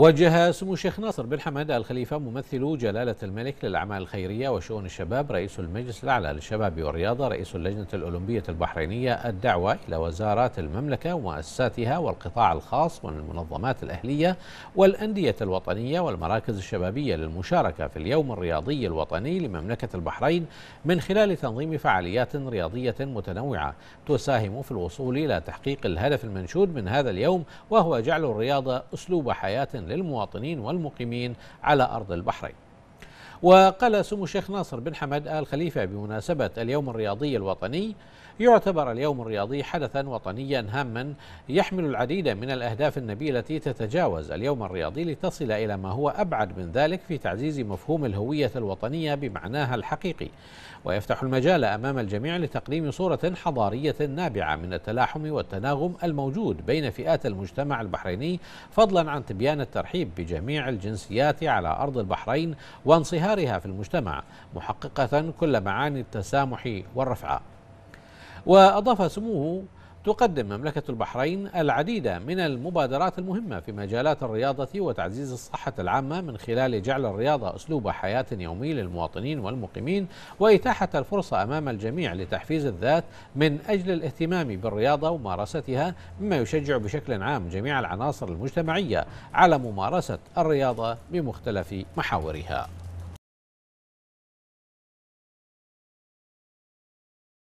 وجه سمو الشيخ ناصر بن حمد الخليفة ممثل جلالة الملك للأعمال الخيرية وشؤون الشباب رئيس المجلس الأعلى للشباب والرياضة رئيس اللجنة الأولمبية البحرينية الدعوة إلى وزارات المملكة ومؤسساتها والقطاع الخاص والمنظمات الأهلية والأندية الوطنية والمراكز الشبابية للمشاركة في اليوم الرياضي الوطني لمملكة البحرين من خلال تنظيم فعاليات رياضية متنوعة تساهم في الوصول إلى تحقيق الهدف المنشود من هذا اليوم وهو جعل الرياضة أسلوب حياة للمواطنين والمقيمين على أرض البحرين وقال سمو الشيخ ناصر بن حمد آل خليفة بمناسبة اليوم الرياضي الوطني يعتبر اليوم الرياضي حدثا وطنيا هاما يحمل العديد من الأهداف النبيلة تتجاوز اليوم الرياضي لتصل إلى ما هو أبعد من ذلك في تعزيز مفهوم الهوية الوطنية بمعناها الحقيقي ويفتح المجال أمام الجميع لتقديم صورة حضارية نابعة من التلاحم والتناغم الموجود بين فئات المجتمع البحريني فضلا عن تبيان الترحيب بجميع الجنسيات على أرض البحرين وانصهار وازدهارها في المجتمع محققة كل معاني التسامح والرفعة وأضاف سموه تقدم مملكة البحرين العديد من المبادرات المهمة في مجالات الرياضة وتعزيز الصحة العامة من خلال جعل الرياضة أسلوب حياة يومي للمواطنين والمقيمين وإتاحة الفرصة أمام الجميع لتحفيز الذات من أجل الاهتمام بالرياضة وممارستها مما يشجع بشكل عام جميع العناصر المجتمعية على ممارسة الرياضة بمختلف محاورها